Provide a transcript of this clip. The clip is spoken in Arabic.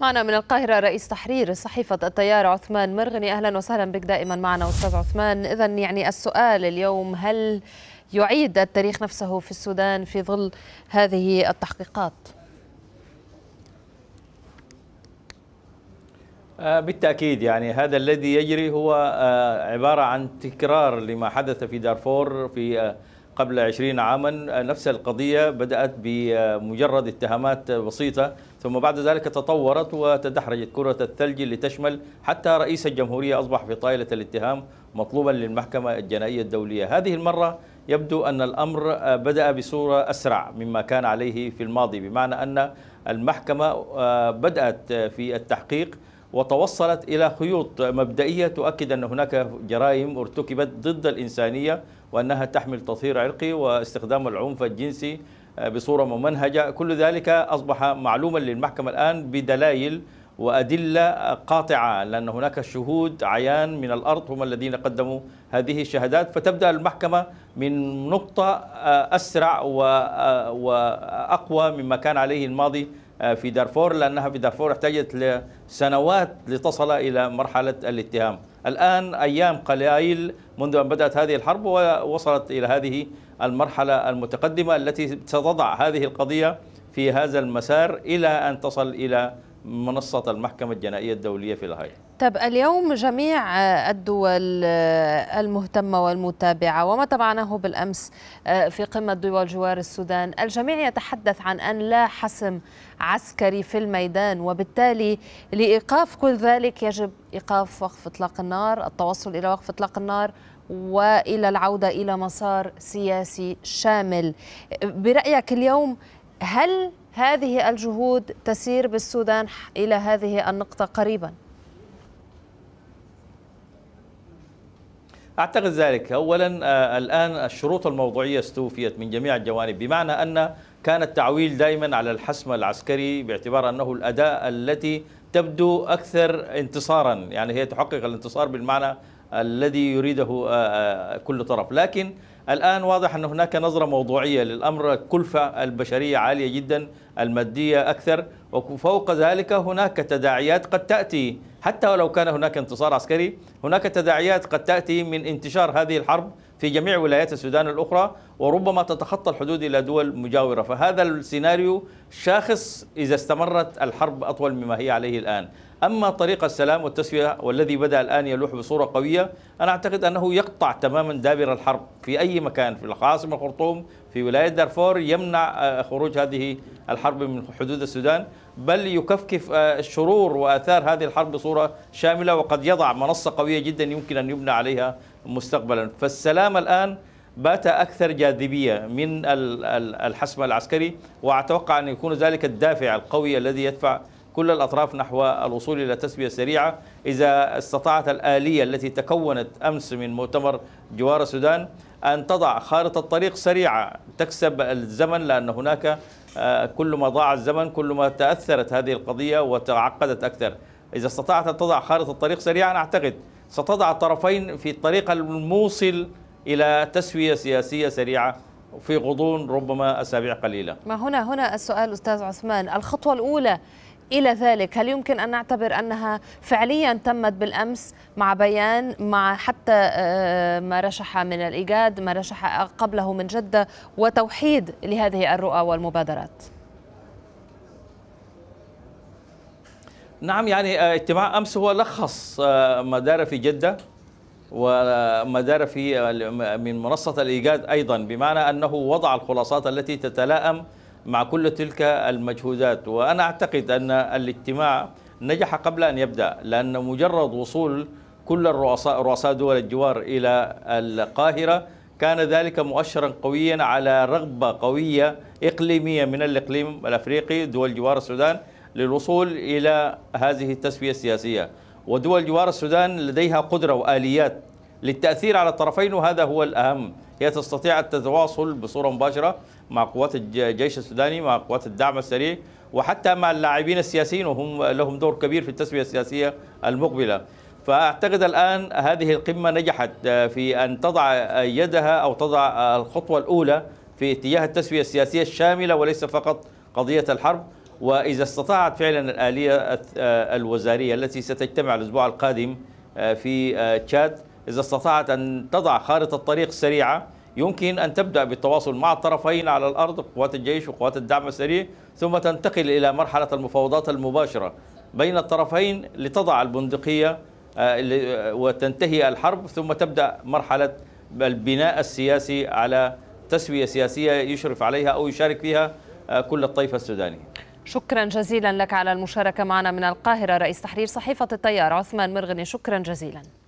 معنا من القاهرة رئيس تحرير صحيفة التيار عثمان مرغني أهلا وسهلا بك دائما معنا أستاذ عثمان إذا يعني السؤال اليوم هل يعيد التاريخ نفسه في السودان في ظل هذه التحقيقات؟ آه، بالتأكيد يعني هذا الذي يجري هو آه، عبارة عن تكرار لما حدث في دارفور في آه، قبل عشرين عاما نفس القضية بدأت بمجرد اتهامات بسيطة ثم بعد ذلك تطورت وتدحرجت كرة الثلج لتشمل حتى رئيس الجمهورية أصبح في طائلة الاتهام مطلوبا للمحكمة الجنائية الدولية هذه المرة يبدو أن الأمر بدأ بصورة أسرع مما كان عليه في الماضي بمعنى أن المحكمة بدأت في التحقيق وتوصلت إلى خيوط مبدئية تؤكد أن هناك جرائم ارتكبت ضد الإنسانية وأنها تحمل تطهير عرقي واستخدام العنف الجنسي بصورة ممنهجة كل ذلك أصبح معلوما للمحكمة الآن بدلائل وأدلة قاطعة لأن هناك شهود عيان من الأرض هم الذين قدموا هذه الشهادات فتبدأ المحكمة من نقطة آه، أسرع آه، وأقوى مما كان عليه الماضي آه، في دارفور لأنها في دارفور احتاجت لسنوات لتصل إلى مرحلة الاتهام الآن أيام قليل منذ أن بدأت هذه الحرب ووصلت إلى هذه المرحلة المتقدمة التي ستضع هذه القضية في هذا المسار إلى أن تصل إلى منصة المحكمة الجنائية الدولية في الهاي طب اليوم جميع الدول المهتمة والمتابعة وما تبعناه بالأمس آه، في قمة دول جوار السودان الجميع يتحدث عن أن لا حسم عسكري في الميدان وبالتالي لإيقاف كل ذلك يجب إيقاف وقف إطلاق النار التوصل إلى وقف إطلاق النار وإلى العودة إلى مسار سياسي شامل برأيك اليوم هل هذه الجهود تسير بالسودان إلى هذه النقطة قريباً؟ أعتقد ذلك أولا آه، الآن الشروط الموضوعية استوفيت من جميع الجوانب بمعنى أن كان التعويل دائما على الحسم العسكري باعتبار أنه الأداة التي تبدو أكثر انتصارا يعني هي تحقق الانتصار بالمعنى الذي يريده آه، آه، كل طرف لكن الآن واضح أن هناك نظرة موضوعية للأمر الكلفة البشرية عالية جدا المادية أكثر وفوق ذلك هناك تداعيات قد تأتي حتى ولو كان هناك انتصار عسكري هناك تداعيات قد تأتي من انتشار هذه الحرب في جميع ولايات السودان الأخرى وربما تتخطى الحدود إلى دول مجاورة فهذا السيناريو شاخص إذا استمرت الحرب أطول مما هي عليه الآن أما طريق السلام والتسوية والذي بدأ الآن يلوح بصورة قوية أنا أعتقد أنه يقطع تماما دابر الحرب في أي مكان في العاصمة الخرطوم في ولاية دارفور يمنع آه، خروج هذه الحرب من حدود السودان بل يكفكف آه، الشرور وآثار هذه الحرب بصورة شاملة وقد يضع منصة قوية جدا يمكن أن يبنى عليها مستقبلا فالسلام الآن بات أكثر جاذبية من الحسم العسكري وأتوقع أن يكون ذلك الدافع القوي الذي يدفع كل الأطراف نحو الوصول إلى تسوية سريعة إذا استطاعت الآلية التي تكونت أمس من مؤتمر جوار السودان أن تضع خارطة طريق سريعة تكسب الزمن لأن هناك آه، كل ما ضاع الزمن كل ما تأثرت هذه القضية وتعقدت أكثر إذا استطاعت أن تضع خارطة الطريق سريعة أنا أعتقد ستضع الطرفين في الطريق الموصل إلى تسوية سياسية سريعة في غضون ربما أسابيع قليلة ما هنا هنا السؤال أستاذ عثمان الخطوة الأولى إلى ذلك هل يمكن أن نعتبر أنها فعليا تمت بالأمس مع بيان مع حتى آه، ما رشح من الإيجاد ما رشح قبله من جدة وتوحيد لهذه الرؤى والمبادرات نعم يعني آه، اجتماع امس هو لخص آه، ما دار في جده وما دار في آه، من منصه الايجاد ايضا بمعنى انه وضع الخلاصات التي تتلائم مع كل تلك المجهودات وانا اعتقد ان الاجتماع نجح قبل ان يبدا لان مجرد وصول كل الرؤساء رؤساء دول الجوار الى القاهره كان ذلك مؤشرا قويا على رغبه قويه اقليميه من الاقليم الافريقي دول جوار السودان للوصول إلى هذه التسوية السياسية ودول جوار السودان لديها قدرة وآليات للتأثير على الطرفين وهذا هو الأهم هي تستطيع التواصل بصورة مباشرة مع قوات الجيش السوداني مع قوات الدعم السريع وحتى مع اللاعبين السياسيين وهم لهم دور كبير في التسوية السياسية المقبلة فأعتقد الآن هذه القمة نجحت آه، في أن تضع يدها أو تضع الخطوة الأولى في اتجاه التسوية السياسية الشاملة وليس فقط قضية الحرب وإذا استطاعت فعلا الآلية آه، الوزارية التي ستجتمع الأسبوع القادم آه، في آه، تشاد إذا استطاعت أن تضع خارطة طريق سريعة يمكن أن تبدأ بالتواصل مع الطرفين على الأرض قوات الجيش وقوات الدعم السريع ثم تنتقل إلى مرحلة المفاوضات المباشرة بين الطرفين لتضع البندقية وتنتهي الحرب ثم تبدأ مرحلة البناء السياسي على تسوية سياسية يشرف عليها أو يشارك فيها كل الطيف السوداني شكرا جزيلا لك على المشاركة معنا من القاهرة رئيس تحرير صحيفة التيار عثمان مرغني شكرا جزيلا